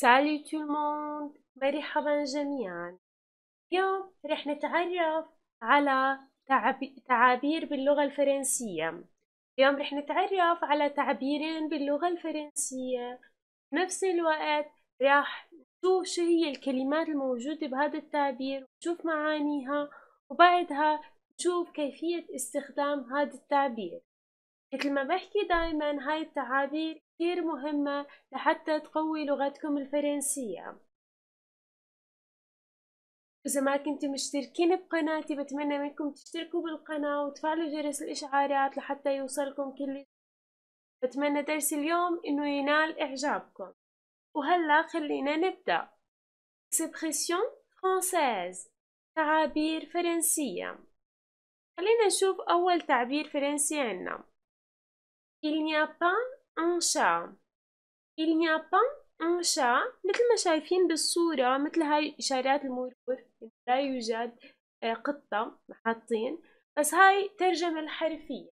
Salut tout le monde مرحبا جميعا اليوم رح نتعرف على تعابير باللغة الفرنسية اليوم رح نتعرف على تعبيرين باللغة الفرنسية نفس الوقت راح نشوف شو هي الكلمات الموجودة بهذا التعبير ونشوف معانيها وبعدها نشوف كيفية استخدام هذا التعبير مثل ما بحكي دايما هاي التعابير كتير مهمة لحتى تقوي لغتكم الفرنسية إذا ما كنتم مشتركين بقناتي بتمنى منكم تشتركوا بالقناة وتفعلوا جرس الإشعارات لحتى يوصلكم كل بتمنى درس اليوم إنه ينال إعجابكم وهلا خلينا نبدأ expression française تعابير فرنسية خلينا نشوف أول تعبير فرنسي عنا Il n'y a pas un chat. Il n'y a pas un chat. مثل ما شايفين بالصورة مثل هاي إشارات المرور لا يوجد آه، قطة حاطين بس هاي ترجمة الحرفية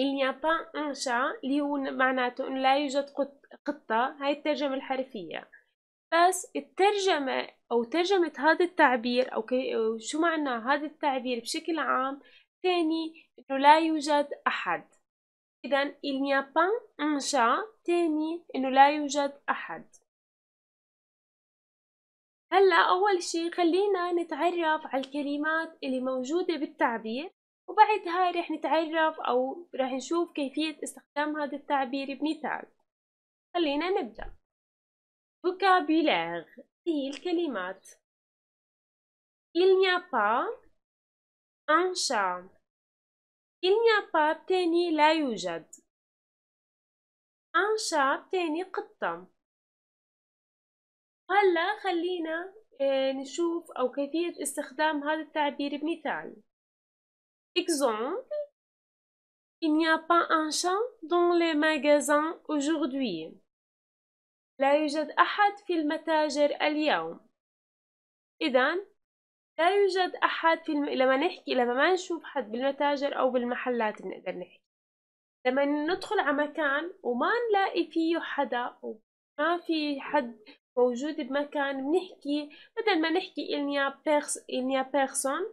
il n'y a pas un chat اللي هو معناته انه لا يوجد قطة هاي الترجمة الحرفية بس الترجمة أو ترجمة هذا التعبير أو شو معنى هذا التعبير بشكل عام تاني إنه لا يوجد أحد إذا il n'y a pas un chat تاني إنه لا يوجد أحد هلا أول شي خلينا نتعرف على الكلمات اللي موجودة بالتعبير وبعدها رح نتعرف أو رح نشوف كيفية استخدام هذا التعبير بمثال خلينا نبدأ vocabulaire هي الكلمات il n'y a pas un chat إن باب تاني لا يوجد أن شاب تاني قطة هلا خلينا آه، نشوف أو كيفية استخدام هذا التعبير بمثال Exemple Il n'y a pas un chat dans les magasins aujourd'hui. لا يوجد أحد في المتاجر اليوم. إذا لا يوجد أحد في الم... لما نحكي لما ما نشوف حد بالمتاجر أو بالمحلات بنقدر نحكي لما ندخل على مكان وما نلاقي فيه حدا وما في حد موجود بمكان بنحكي بدل ما نحكي il n'y a, pers... il n'y a personne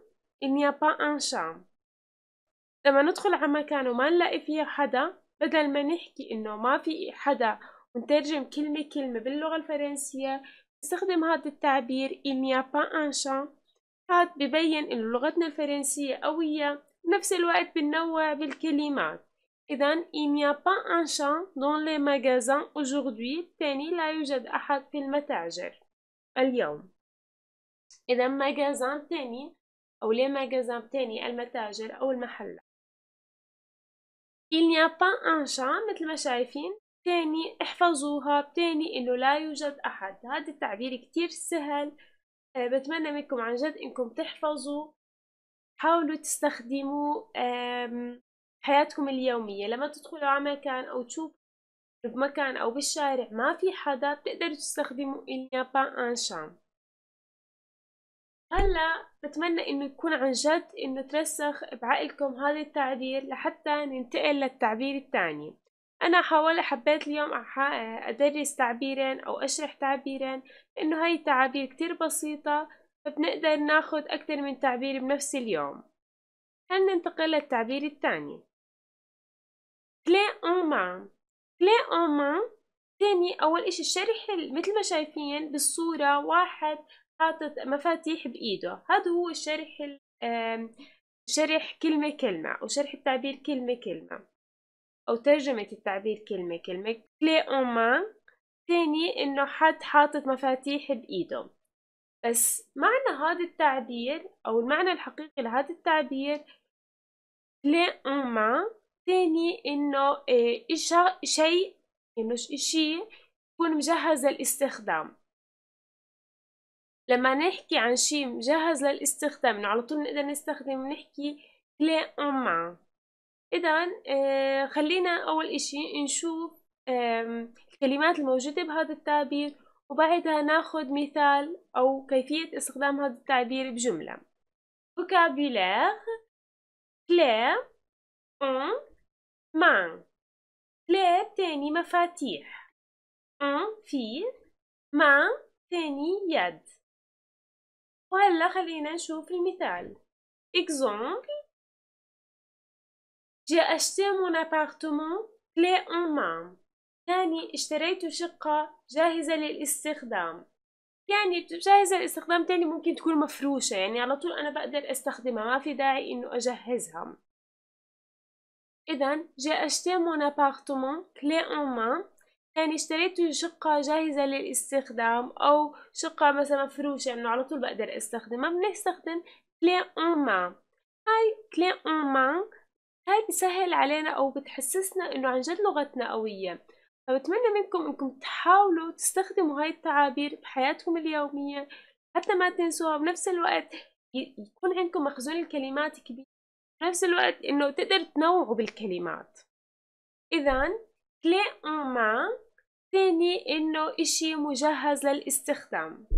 il n'y a pas un لما ندخل على مكان وما نلاقي فيه حدا بدل ما نحكي إنه ما في حدا ونترجم كلمة كلمة باللغة الفرنسية نستخدم هذا التعبير il n'y a pas un هاد ببين إنه لغتنا الفرنسية قوية نفس الوقت بننوع بالكلمات إذا il n'y a pas un chat dans les magasins aujourd'hui تاني لا يوجد أحد في المتاجر اليوم إذا ماجازان تاني أو لي ماجازان تاني المتاجر أو المحلات il n'y a pas un مثل ما شايفين تاني احفظوها تاني إنه لا يوجد أحد هذا التعبير كتير سهل آه، بتمنى منكم عن جد انكم تحفظوا حاولوا تستخدموا حياتكم اليومية لما تدخلوا على مكان أو تشوفوا بمكان أو بالشارع ما في حدا بتقدروا تستخدموا اليا n'y شام هلا بتمنى انه يكون عن جد انه ترسخ بعقلكم هذا التعبير لحتى ننتقل للتعبير الثاني انا حوالي حبيت اليوم أدرس تعبيرا أو أشرح تعبيرا انه هاي التعابير كتير بسيطة فبنقدر ناخد أكتر من تعبير بنفس اليوم هل ننتقل للتعبير الثاني كلي أون كلي أون مان تاني أول إشي الشرح مثل ما شايفين بالصورة واحد حاطط مفاتيح بإيده هذا هو الشرح شرح كلمة كلمة وشرح التعبير كلمة كلمة أو ترجمة التعبير كلمة كلمة كلي أون مان تاني إنه حد حاطط مفاتيح بإيده بس معنى هذا التعبير أو المعنى الحقيقي لهذا التعبير كلي أون مان تاني إنه إيه، إشا شيء إنه إشي يكون مجهز للاستخدام لما نحكي عن شيء مجهز للاستخدام إنه على طول نقدر نستخدم نحكي كلي أون مان إذا آه، خلينا أول إشي نشوف الكلمات الموجودة بهذا التعبير وبعدها ناخد مثال أو كيفية استخدام هذا التعبير بجملة vocabulaire clé un main clé تاني مفاتيح un في main تاني يد وهلا خلينا نشوف المثال exemple جي أشتي مون أبارتمون كلي أون مام يعني اشتريت شقة جاهزة للاستخدام يعني جاهزة للاستخدام تاني ممكن تكون مفروشة يعني على طول أنا بقدر أستخدمها ما في داعي إنه أجهزها إذا جي أشتي مون أبارتمون كلي أون مام يعني اشتريت شقة جاهزة للاستخدام أو شقة مثلا مفروشة إنه يعني على طول بقدر استخدمها بنستخدم كلي أون مام هاي كلي أون مام هاي بسهل علينا أو بتحسسنا إنه عن جد لغتنا قوية فبتمنى منكم إنكم تحاولوا تستخدموا هاي التعابير بحياتكم اليومية حتى ما تنسوها بنفس الوقت يكون عندكم مخزون الكلمات كبير بنفس الوقت إنه تقدر تنوعوا بالكلمات إذا كلي ما تاني إنه إشي مجهز للاستخدام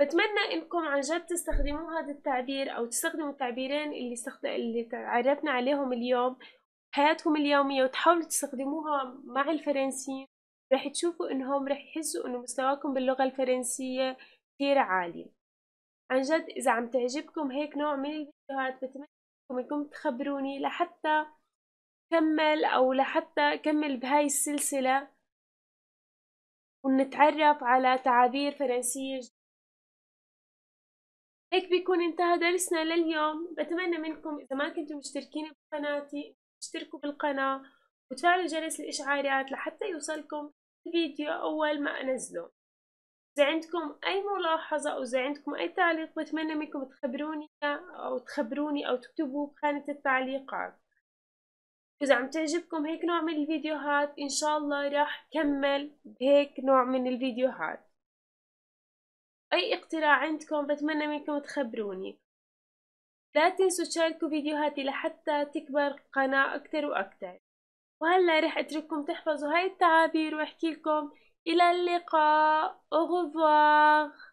بتمنى انكم عن جد تستخدموا هذا التعبير او تستخدموا التعبيرين اللي استخد... اللي تعرفنا عليهم اليوم حياتهم اليومية وتحاولوا تستخدموها مع الفرنسيين رح تشوفوا انهم رح يحسوا انه مستواكم باللغة الفرنسية كتير عالي عن جد اذا عم تعجبكم هيك نوع من الفيديوهات بتمنى انكم تخبروني لحتى كمل او لحتى كمل بهاي السلسلة ونتعرف على تعابير فرنسية جديدة. هيك بيكون انتهى درسنا لليوم بتمنى منكم إذا ما كنتم مشتركين بقناتي تشتركوا بالقناة وتفعلوا جرس الإشعارات لحتى يوصلكم الفيديو أول ما أنزله إذا عندكم أي ملاحظة أو إذا عندكم أي تعليق بتمنى منكم تخبروني أو تخبروني أو تكتبوه بخانة التعليقات إذا عم تعجبكم هيك نوع من الفيديوهات إن شاء الله راح كمل بهيك نوع من الفيديوهات أي اقتراع عندكم بتمنى منكم تخبروني لا تنسوا تشاركوا فيديوهاتي لحتى تكبر القناة أكتر وأكتر وهلا رح أترككم تحفظوا هاي التعابير وأحكي لكم إلى اللقاء أغفاغ